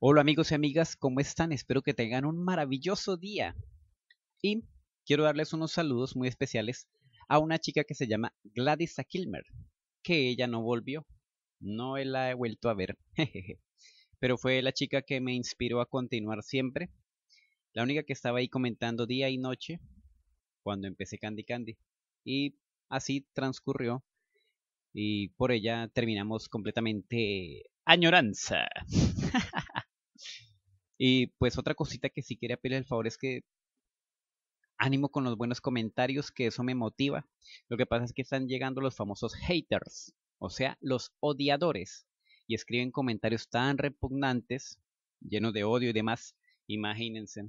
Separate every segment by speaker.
Speaker 1: Hola amigos y amigas, ¿cómo están? Espero que tengan un maravilloso día. Y quiero darles unos saludos muy especiales a una chica que se llama Gladys Akilmer Kilmer, que ella no volvió. No la he vuelto a ver. Pero fue la chica que me inspiró a continuar siempre. La única que estaba ahí comentando día y noche cuando empecé Candy Candy. Y así transcurrió. Y por ella terminamos completamente añoranza. Y pues otra cosita que sí quería pedirle el favor es que ánimo con los buenos comentarios, que eso me motiva. Lo que pasa es que están llegando los famosos haters, o sea, los odiadores, y escriben comentarios tan repugnantes, llenos de odio y demás. Imagínense.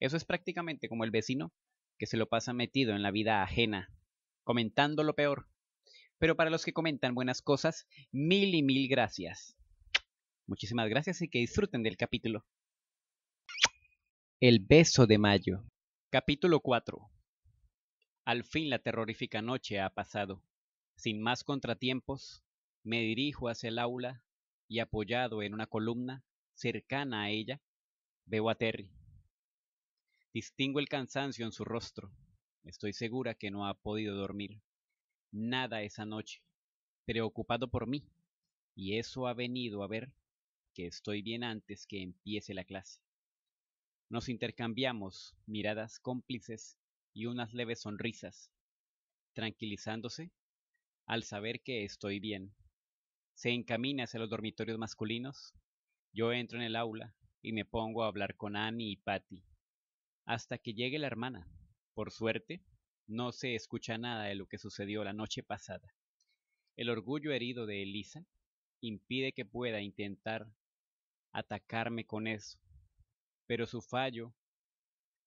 Speaker 1: Eso es prácticamente como el vecino que se lo pasa metido en la vida ajena, comentando lo peor. Pero para los que comentan buenas cosas, mil y mil gracias. Muchísimas gracias y que disfruten del capítulo. El beso de mayo. Capítulo 4. Al fin la terrorífica noche ha pasado. Sin más contratiempos, me dirijo hacia el aula y apoyado en una columna cercana a ella, veo a Terry. Distingo el cansancio en su rostro. Estoy segura que no ha podido dormir. Nada esa noche, preocupado por mí, y eso ha venido a ver que estoy bien antes que empiece la clase. Nos intercambiamos miradas cómplices y unas leves sonrisas, tranquilizándose al saber que estoy bien. Se encamina hacia los dormitorios masculinos, yo entro en el aula y me pongo a hablar con Annie y Patty, hasta que llegue la hermana. Por suerte, no se escucha nada de lo que sucedió la noche pasada. El orgullo herido de Elisa impide que pueda intentar atacarme con eso, pero su fallo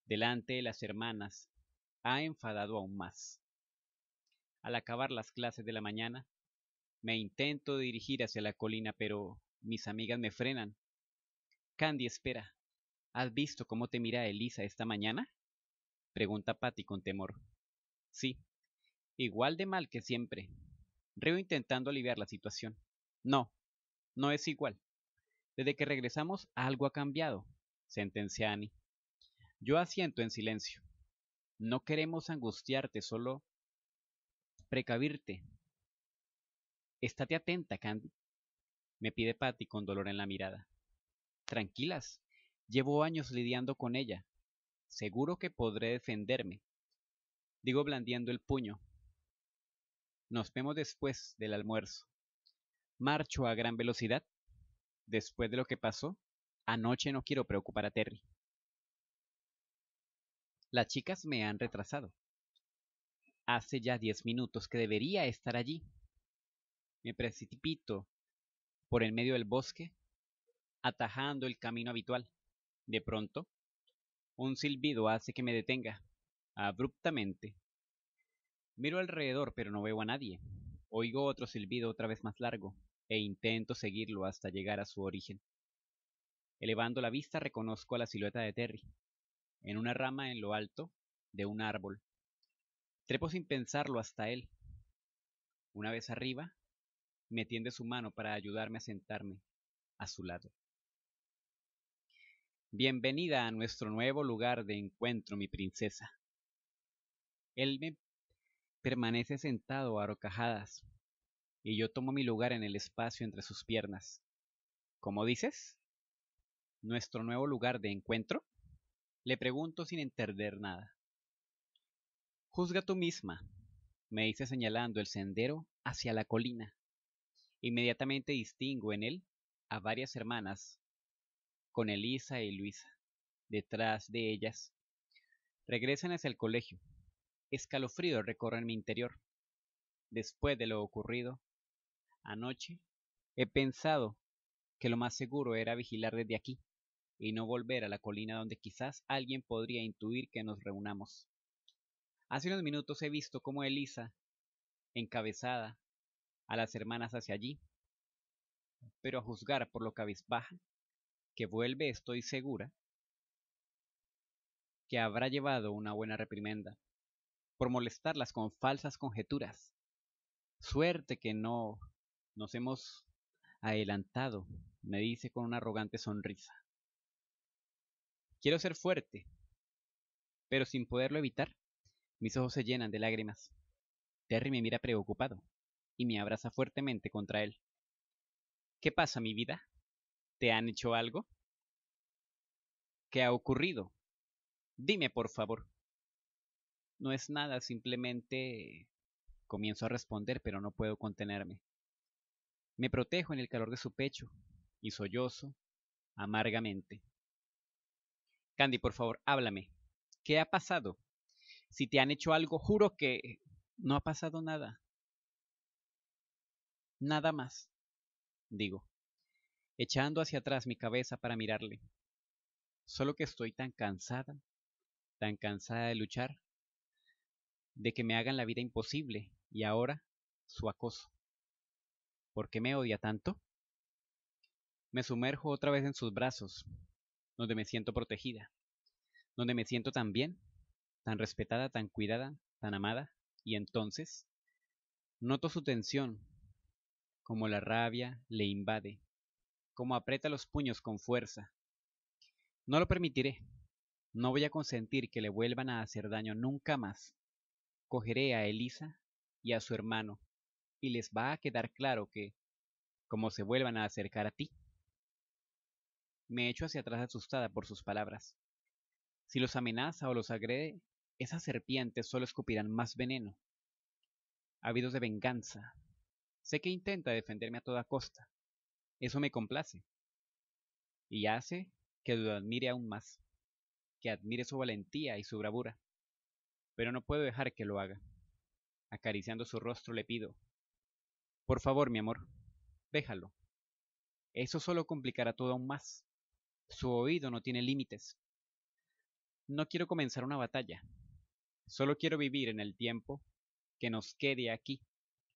Speaker 1: delante de las hermanas ha enfadado aún más. Al acabar las clases de la mañana, me intento dirigir hacia la colina, pero mis amigas me frenan. Candy, espera. ¿Has visto cómo te mira Elisa esta mañana? Pregunta Patty con temor. Sí, igual de mal que siempre. Río intentando aliviar la situación. No, no es igual. Desde que regresamos, algo ha cambiado, sentencia Annie. Yo asiento en silencio. No queremos angustiarte, solo precavirte. Estate atenta, Candy, me pide Patty con dolor en la mirada. Tranquilas, llevo años lidiando con ella. Seguro que podré defenderme. Digo blandiendo el puño. Nos vemos después del almuerzo. Marcho a gran velocidad después de lo que pasó, anoche no quiero preocupar a Terry. Las chicas me han retrasado. Hace ya diez minutos que debería estar allí. Me precipito por el medio del bosque, atajando el camino habitual. De pronto, un silbido hace que me detenga, abruptamente. Miro alrededor, pero no veo a nadie. Oigo otro silbido otra vez más largo, e intento seguirlo hasta llegar a su origen. Elevando la vista reconozco a la silueta de Terry, en una rama en lo alto de un árbol. Trepo sin pensarlo hasta él. Una vez arriba, me tiende su mano para ayudarme a sentarme a su lado. Bienvenida a nuestro nuevo lugar de encuentro, mi princesa. Él me permanece sentado a rocajadas, y yo tomo mi lugar en el espacio entre sus piernas. ¿Cómo dices? ¿Nuestro nuevo lugar de encuentro? Le pregunto sin entender nada. Juzga tú misma, me dice señalando el sendero hacia la colina. Inmediatamente distingo en él a varias hermanas, con Elisa y Luisa. Detrás de ellas, regresan hacia el colegio. recorre en mi interior. Después de lo ocurrido, Anoche he pensado que lo más seguro era vigilar desde aquí y no volver a la colina donde quizás alguien podría intuir que nos reunamos. Hace unos minutos he visto cómo Elisa, encabezada, a las hermanas hacia allí, pero a juzgar por lo cabizbaja, que vuelve estoy segura, que habrá llevado una buena reprimenda, por molestarlas con falsas conjeturas. Suerte que no nos hemos adelantado, me dice con una arrogante sonrisa. Quiero ser fuerte, pero sin poderlo evitar, mis ojos se llenan de lágrimas. Terry me mira preocupado y me abraza fuertemente contra él. ¿Qué pasa, mi vida? ¿Te han hecho algo? ¿Qué ha ocurrido? Dime, por favor. No es nada, simplemente... Comienzo a responder, pero no puedo contenerme. Me protejo en el calor de su pecho y sollozo amargamente. Candy, por favor, háblame. ¿Qué ha pasado? Si te han hecho algo, juro que no ha pasado nada. Nada más, digo, echando hacia atrás mi cabeza para mirarle. Solo que estoy tan cansada, tan cansada de luchar, de que me hagan la vida imposible y ahora su acoso. ¿Por qué me odia tanto? Me sumerjo otra vez en sus brazos, donde me siento protegida, donde me siento tan bien, tan respetada, tan cuidada, tan amada, y entonces noto su tensión, como la rabia le invade, como aprieta los puños con fuerza. No lo permitiré, no voy a consentir que le vuelvan a hacer daño nunca más. Cogeré a Elisa y a su hermano y les va a quedar claro que, como se vuelvan a acercar a ti. Me echo hacia atrás asustada por sus palabras. Si los amenaza o los agrede, esas serpientes solo escupirán más veneno. Habidos de venganza. Sé que intenta defenderme a toda costa. Eso me complace. Y hace que lo admire aún más. Que admire su valentía y su bravura. Pero no puedo dejar que lo haga. Acariciando su rostro le pido, por favor, mi amor, déjalo. Eso solo complicará todo aún más. Su oído no tiene límites. No quiero comenzar una batalla. Solo quiero vivir en el tiempo que nos quede aquí,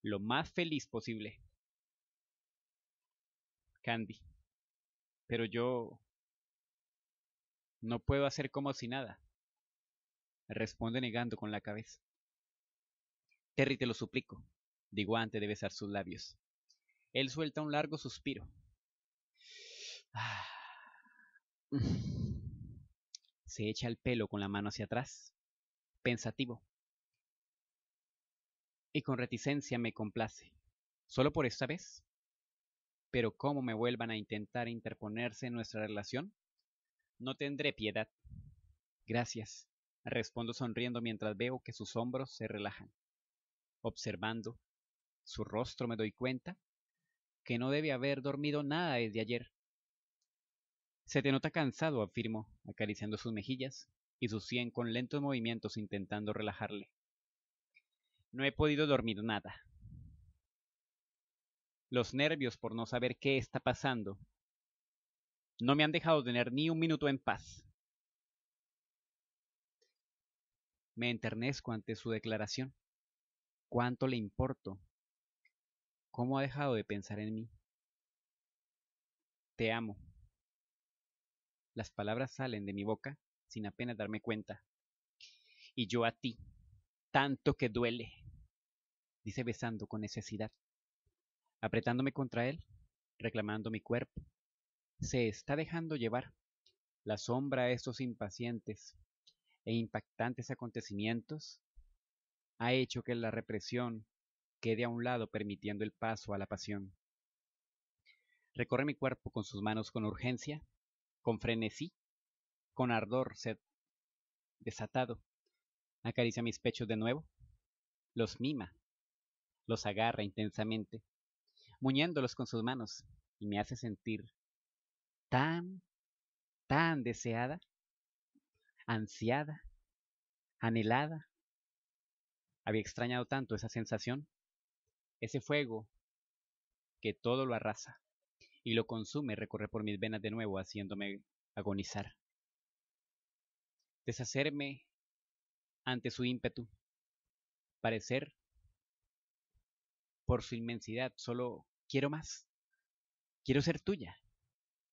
Speaker 1: lo más feliz posible. Candy. Pero yo... No puedo hacer como si nada. Responde negando con la cabeza. Terry, te lo suplico. Digo antes de besar sus labios. Él suelta un largo suspiro. Se echa el pelo con la mano hacia atrás, pensativo. Y con reticencia me complace. Solo por esta vez. Pero cómo me vuelvan a intentar interponerse en nuestra relación, no tendré piedad. Gracias, respondo sonriendo mientras veo que sus hombros se relajan. Observando, su rostro me doy cuenta, que no debe haber dormido nada desde ayer. Se te nota cansado, afirmo, acariciando sus mejillas y sus cien con lentos movimientos intentando relajarle. No he podido dormir nada. Los nervios por no saber qué está pasando no me han dejado tener ni un minuto en paz. Me enternezco ante su declaración. ¿Cuánto le importo? ¿Cómo ha dejado de pensar en mí? Te amo. Las palabras salen de mi boca sin apenas darme cuenta. Y yo a ti, tanto que duele, dice besando con necesidad, apretándome contra él, reclamando mi cuerpo. Se está dejando llevar la sombra a estos impacientes e impactantes acontecimientos ha hecho que la represión quede a un lado permitiendo el paso a la pasión. Recorre mi cuerpo con sus manos con urgencia, con frenesí, con ardor, sed desatado. Acaricia mis pechos de nuevo, los mima, los agarra intensamente, muñéndolos con sus manos, y me hace sentir tan, tan deseada, ansiada, anhelada. Había extrañado tanto esa sensación ese fuego que todo lo arrasa y lo consume recorre por mis venas de nuevo, haciéndome agonizar. Deshacerme ante su ímpetu, parecer por su inmensidad, solo quiero más. Quiero ser tuya.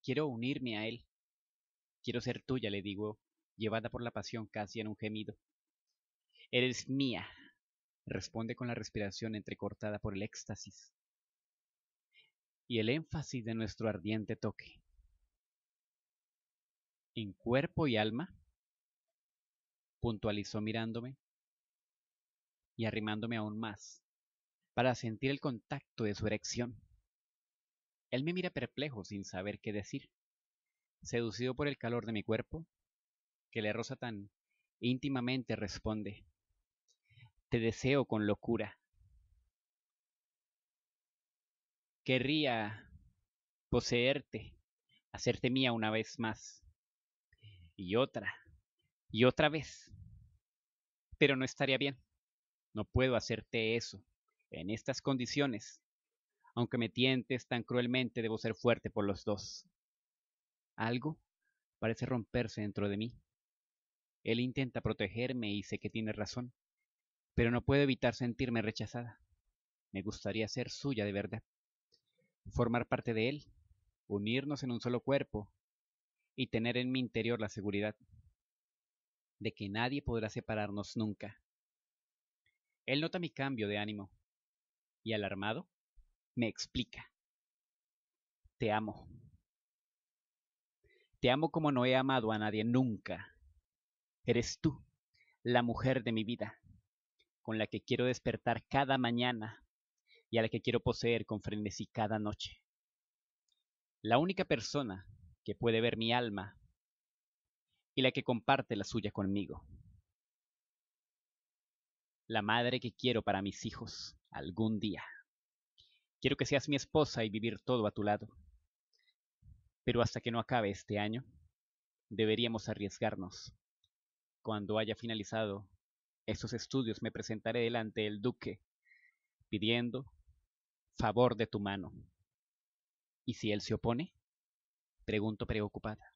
Speaker 1: Quiero unirme a él. Quiero ser tuya, le digo, llevada por la pasión casi en un gemido. Eres mía, responde con la respiración entrecortada por el éxtasis y el énfasis de nuestro ardiente toque. En cuerpo y alma, puntualizó mirándome y arrimándome aún más para sentir el contacto de su erección. Él me mira perplejo sin saber qué decir, seducido por el calor de mi cuerpo, que le roza tan íntimamente responde te deseo con locura. Querría poseerte, hacerte mía una vez más, y otra, y otra vez. Pero no estaría bien. No puedo hacerte eso, en estas condiciones. Aunque me tientes tan cruelmente, debo ser fuerte por los dos. Algo parece romperse dentro de mí. Él intenta protegerme y sé que tiene razón pero no puedo evitar sentirme rechazada. Me gustaría ser suya de verdad, formar parte de él, unirnos en un solo cuerpo y tener en mi interior la seguridad de que nadie podrá separarnos nunca. Él nota mi cambio de ánimo y alarmado me explica. Te amo. Te amo como no he amado a nadie nunca. Eres tú, la mujer de mi vida con la que quiero despertar cada mañana y a la que quiero poseer con frenesí cada noche. La única persona que puede ver mi alma y la que comparte la suya conmigo. La madre que quiero para mis hijos algún día. Quiero que seas mi esposa y vivir todo a tu lado. Pero hasta que no acabe este año, deberíamos arriesgarnos. Cuando haya finalizado estos estudios me presentaré delante del duque, pidiendo favor de tu mano. ¿Y si él se opone? Pregunto preocupada.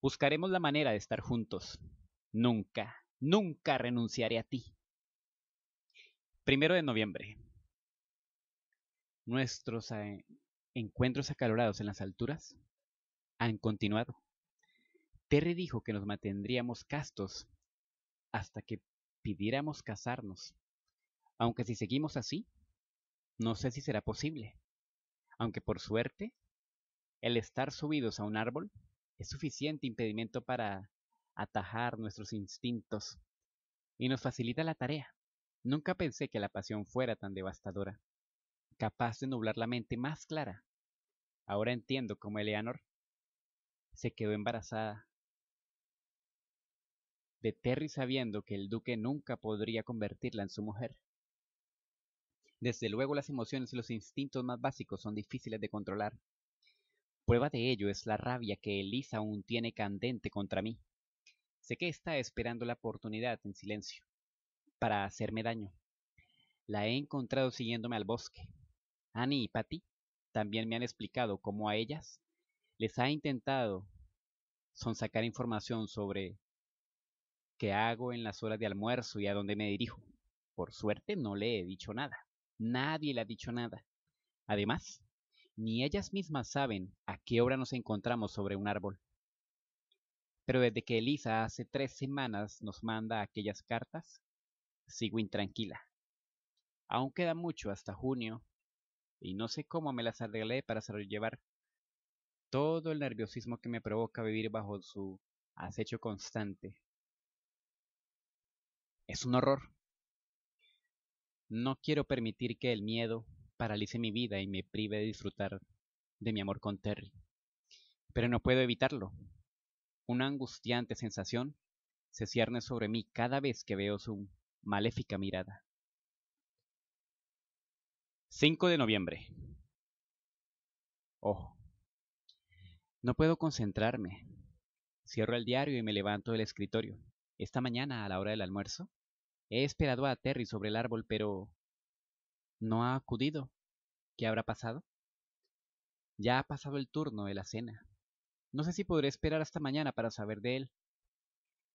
Speaker 1: Buscaremos la manera de estar juntos. Nunca, nunca renunciaré a ti. Primero de noviembre. Nuestros eh, encuentros acalorados en las alturas han continuado. Terry dijo que nos mantendríamos castos hasta que pidiéramos casarnos. Aunque si seguimos así, no sé si será posible. Aunque por suerte, el estar subidos a un árbol es suficiente impedimento para atajar nuestros instintos y nos facilita la tarea. Nunca pensé que la pasión fuera tan devastadora, capaz de nublar la mente más clara. Ahora entiendo cómo Eleanor se quedó embarazada de Terry sabiendo que el duque nunca podría convertirla en su mujer. Desde luego las emociones y los instintos más básicos son difíciles de controlar. Prueba de ello es la rabia que Elisa aún tiene candente contra mí. Sé que está esperando la oportunidad en silencio, para hacerme daño. La he encontrado siguiéndome al bosque. Annie y Patty también me han explicado cómo a ellas les ha intentado son sacar información sobre que hago en las horas de almuerzo y a dónde me dirijo. Por suerte no le he dicho nada. Nadie le ha dicho nada. Además, ni ellas mismas saben a qué hora nos encontramos sobre un árbol. Pero desde que Elisa hace tres semanas nos manda aquellas cartas, sigo intranquila. Aún queda mucho hasta junio, y no sé cómo me las arreglé para sobrellevar todo el nerviosismo que me provoca vivir bajo su acecho constante, es un horror. No quiero permitir que el miedo paralice mi vida y me prive de disfrutar de mi amor con Terry. Pero no puedo evitarlo. Una angustiante sensación se cierne sobre mí cada vez que veo su maléfica mirada. 5 de noviembre. Ojo. No puedo concentrarme. Cierro el diario y me levanto del escritorio. Esta mañana, a la hora del almuerzo, He esperado a Terry sobre el árbol, pero... no ha acudido. ¿Qué habrá pasado? Ya ha pasado el turno de la cena. No sé si podré esperar hasta mañana para saber de él.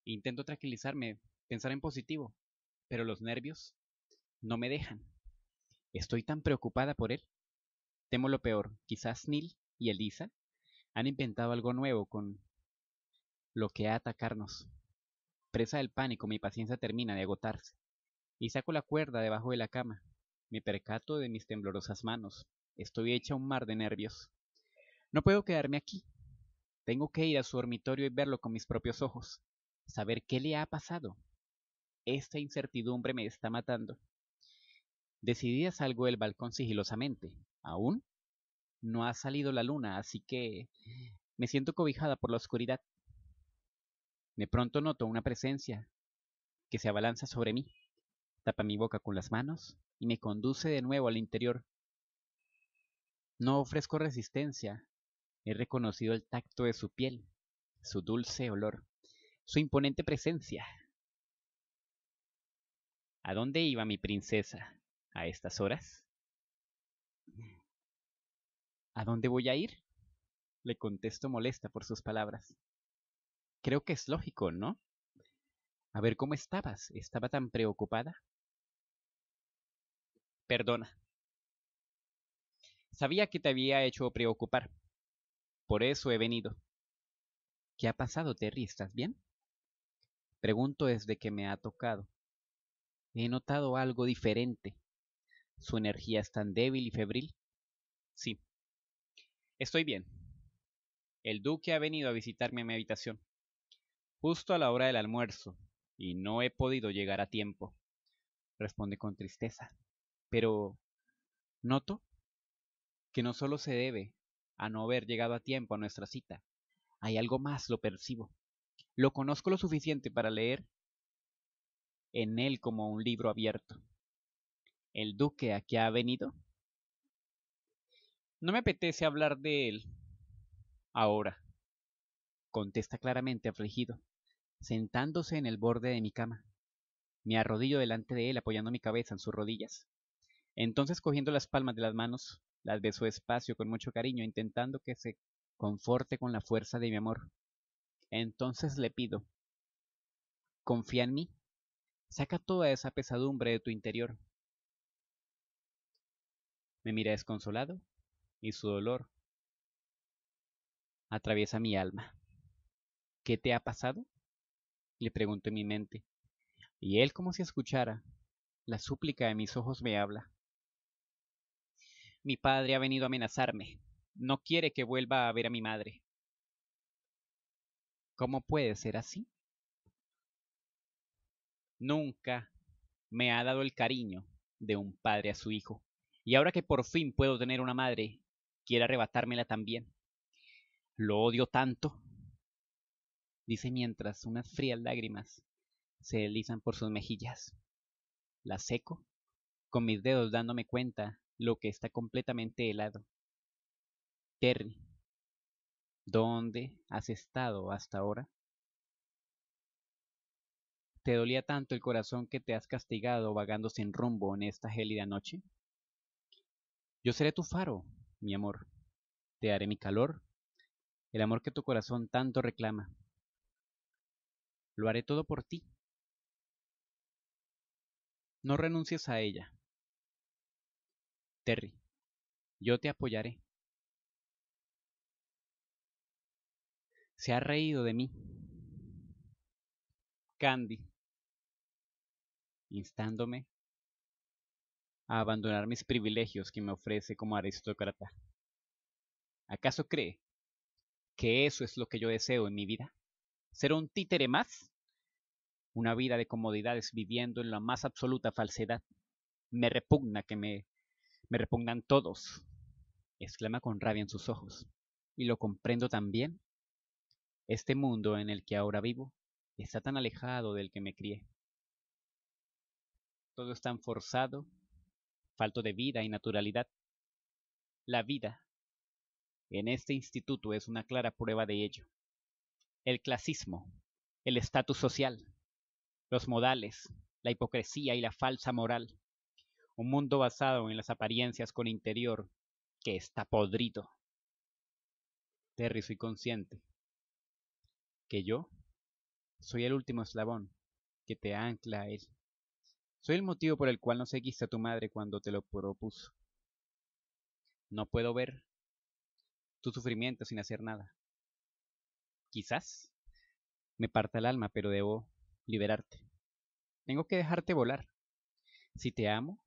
Speaker 1: Intento tranquilizarme, pensar en positivo, pero los nervios no me dejan. Estoy tan preocupada por él. Temo lo peor. Quizás Neil y Elisa han inventado algo nuevo con lo que ha atacarnos. Presa del pánico, mi paciencia termina de agotarse, y saco la cuerda debajo de la cama. Me percato de mis temblorosas manos. Estoy hecha un mar de nervios. No puedo quedarme aquí. Tengo que ir a su dormitorio y verlo con mis propios ojos, saber qué le ha pasado. Esta incertidumbre me está matando. Decidida salgo del balcón sigilosamente. Aún no ha salido la luna, así que me siento cobijada por la oscuridad. De pronto noto una presencia que se abalanza sobre mí, tapa mi boca con las manos y me conduce de nuevo al interior. No ofrezco resistencia. He reconocido el tacto de su piel, su dulce olor, su imponente presencia. ¿A dónde iba mi princesa a estas horas? ¿A dónde voy a ir? Le contesto molesta por sus palabras. Creo que es lógico, ¿no? A ver, ¿cómo estabas? ¿Estaba tan preocupada? Perdona. Sabía que te había hecho preocupar. Por eso he venido. ¿Qué ha pasado, Terry? ¿Estás bien? Pregunto desde que me ha tocado. He notado algo diferente. Su energía es tan débil y febril. Sí. Estoy bien. El duque ha venido a visitarme a mi habitación justo a la hora del almuerzo, y no he podido llegar a tiempo, responde con tristeza. Pero noto que no solo se debe a no haber llegado a tiempo a nuestra cita, hay algo más, lo percibo. Lo conozco lo suficiente para leer en él como un libro abierto. ¿El duque a qué ha venido? No me apetece hablar de él ahora contesta claramente afligido, sentándose en el borde de mi cama. Me arrodillo delante de él apoyando mi cabeza en sus rodillas. Entonces cogiendo las palmas de las manos, las beso espacio con mucho cariño, intentando que se conforte con la fuerza de mi amor. Entonces le pido, confía en mí, saca toda esa pesadumbre de tu interior. Me mira desconsolado y su dolor atraviesa mi alma. ¿Qué te ha pasado? le pregunto en mi mente. Y él como si escuchara. La súplica de mis ojos me habla. Mi padre ha venido a amenazarme. No quiere que vuelva a ver a mi madre. ¿Cómo puede ser así? Nunca me ha dado el cariño de un padre a su hijo. Y ahora que por fin puedo tener una madre, quiere arrebatármela también. Lo odio tanto dice mientras unas frías lágrimas se deslizan por sus mejillas. Las seco, con mis dedos dándome cuenta lo que está completamente helado. Terry, ¿dónde has estado hasta ahora? ¿Te dolía tanto el corazón que te has castigado vagando sin rumbo en esta gélida noche? Yo seré tu faro, mi amor. Te haré mi calor, el amor que tu corazón tanto reclama. Lo haré todo por ti. No renuncies a ella. Terry, yo te apoyaré. Se ha reído de mí. Candy, instándome a abandonar mis privilegios que me ofrece como aristócrata. ¿Acaso cree que eso es lo que yo deseo en mi vida? ser un títere más, una vida de comodidades viviendo en la más absoluta falsedad. Me repugna que me, me repugnan todos, exclama con rabia en sus ojos. Y lo comprendo también. Este mundo en el que ahora vivo está tan alejado del que me crié. Todo es tan forzado, falto de vida y naturalidad. La vida en este instituto es una clara prueba de ello el clasismo, el estatus social, los modales, la hipocresía y la falsa moral. Un mundo basado en las apariencias con interior que está podrido. Terry, soy consciente que yo soy el último eslabón que te ancla a él. Soy el motivo por el cual no seguiste a tu madre cuando te lo propuso. No puedo ver tu sufrimiento sin hacer nada quizás me parta el alma, pero debo liberarte. Tengo que dejarte volar. Si te amo,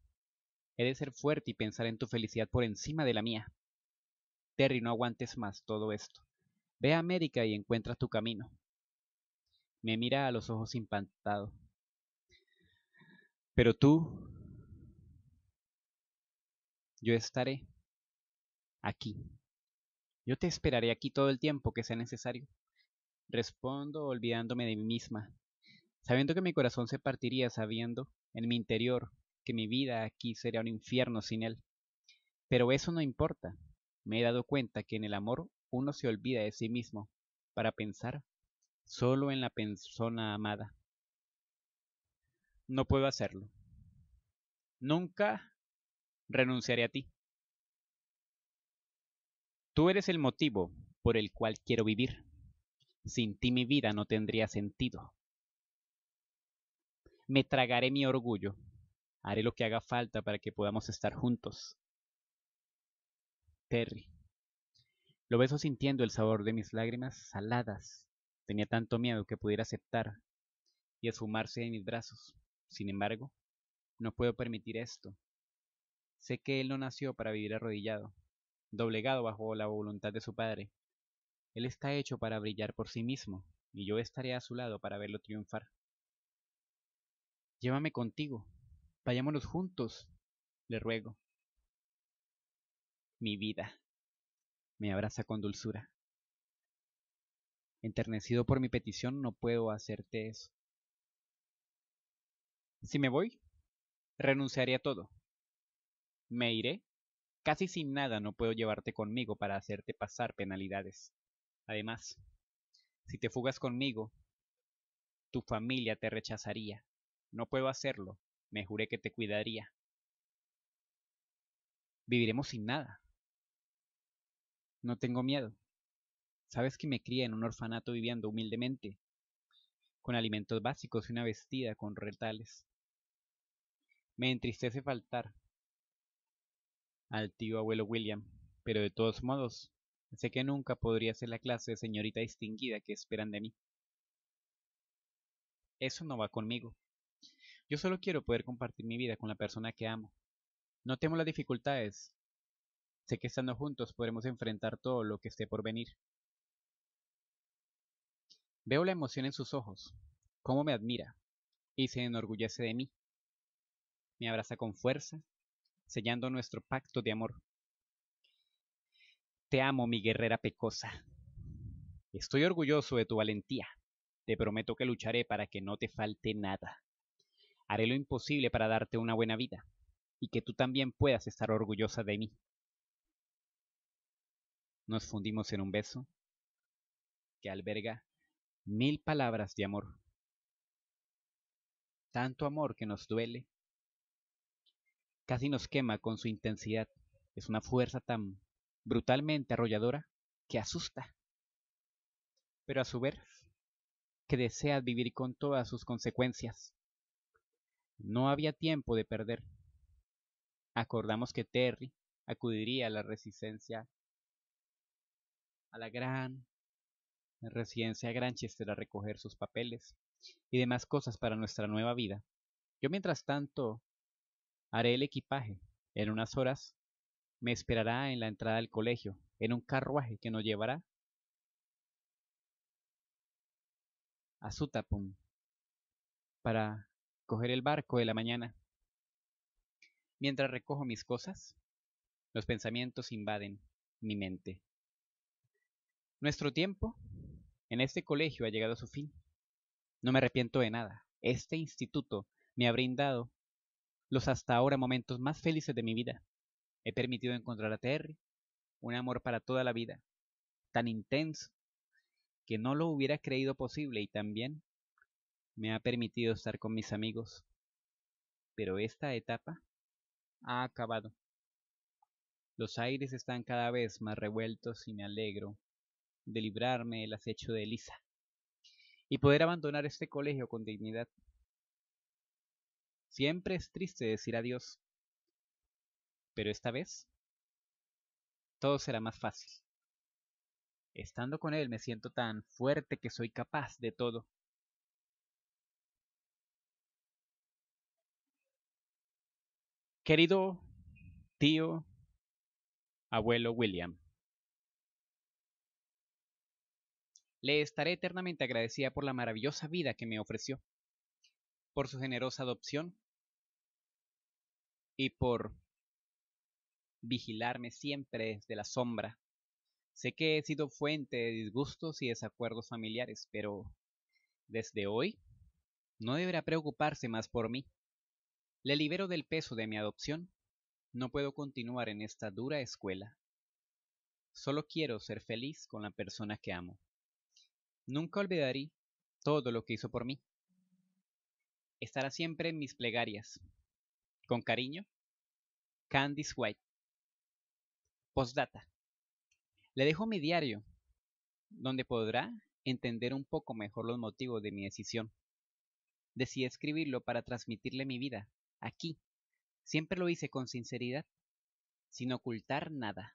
Speaker 1: he de ser fuerte y pensar en tu felicidad por encima de la mía. Terry, no aguantes más todo esto. Ve a América y encuentra tu camino. Me mira a los ojos impantado. Pero tú, yo estaré aquí. Yo te esperaré aquí todo el tiempo que sea necesario. Respondo olvidándome de mí misma, sabiendo que mi corazón se partiría, sabiendo en mi interior que mi vida aquí sería un infierno sin él. Pero eso no importa. Me he dado cuenta que en el amor uno se olvida de sí mismo para pensar solo en la persona amada. No puedo hacerlo. Nunca renunciaré a ti. Tú eres el motivo por el cual quiero vivir. Sin ti mi vida no tendría sentido. Me tragaré mi orgullo. Haré lo que haga falta para que podamos estar juntos. Terry. Lo beso sintiendo el sabor de mis lágrimas saladas. Tenía tanto miedo que pudiera aceptar y esfumarse de mis brazos. Sin embargo, no puedo permitir esto. Sé que él no nació para vivir arrodillado, doblegado bajo la voluntad de su padre. Él está hecho para brillar por sí mismo, y yo estaré a su lado para verlo triunfar. Llévame contigo, vayámonos juntos, le ruego. Mi vida, me abraza con dulzura. Enternecido por mi petición, no puedo hacerte eso. Si me voy, renunciaré a todo. Me iré. Casi sin nada no puedo llevarte conmigo para hacerte pasar penalidades. Además, si te fugas conmigo, tu familia te rechazaría. No puedo hacerlo. Me juré que te cuidaría. Viviremos sin nada. No tengo miedo. Sabes que me cría en un orfanato viviendo humildemente, con alimentos básicos y una vestida con retales. Me entristece faltar al tío abuelo William, pero de todos modos, Sé que nunca podría ser la clase de señorita distinguida que esperan de mí. Eso no va conmigo. Yo solo quiero poder compartir mi vida con la persona que amo. No temo las dificultades. Sé que estando juntos podremos enfrentar todo lo que esté por venir. Veo la emoción en sus ojos, cómo me admira, y se enorgullece de mí. Me abraza con fuerza, sellando nuestro pacto de amor. Te amo, mi guerrera pecosa. Estoy orgulloso de tu valentía. Te prometo que lucharé para que no te falte nada. Haré lo imposible para darte una buena vida y que tú también puedas estar orgullosa de mí. Nos fundimos en un beso que alberga mil palabras de amor. Tanto amor que nos duele. Casi nos quema con su intensidad. Es una fuerza tan brutalmente arrolladora que asusta, pero a su vez que desea vivir con todas sus consecuencias. No había tiempo de perder. Acordamos que Terry acudiría a la resistencia, a la gran residencia Granchester a recoger sus papeles y demás cosas para nuestra nueva vida. Yo mientras tanto haré el equipaje. En unas horas me esperará en la entrada del colegio, en un carruaje que nos llevará a Sutapum para coger el barco de la mañana. Mientras recojo mis cosas, los pensamientos invaden mi mente. Nuestro tiempo en este colegio ha llegado a su fin. No me arrepiento de nada. Este instituto me ha brindado los hasta ahora momentos más felices de mi vida. He permitido encontrar a Terry, un amor para toda la vida, tan intenso que no lo hubiera creído posible y también me ha permitido estar con mis amigos. Pero esta etapa ha acabado. Los aires están cada vez más revueltos y me alegro de librarme del acecho de Elisa y poder abandonar este colegio con dignidad. Siempre es triste decir adiós, pero esta vez, todo será más fácil. Estando con él me siento tan fuerte que soy capaz de todo. Querido tío, abuelo William, le estaré eternamente agradecida por la maravillosa vida que me ofreció, por su generosa adopción y por vigilarme siempre desde la sombra. Sé que he sido fuente de disgustos y desacuerdos familiares, pero desde hoy no deberá preocuparse más por mí. Le libero del peso de mi adopción. No puedo continuar en esta dura escuela. Solo quiero ser feliz con la persona que amo. Nunca olvidaré todo lo que hizo por mí. Estará siempre en mis plegarias. Con cariño, Candice White. Postdata. Le dejo mi diario, donde podrá entender un poco mejor los motivos de mi decisión. Decidí escribirlo para transmitirle mi vida, aquí. Siempre lo hice con sinceridad, sin ocultar nada.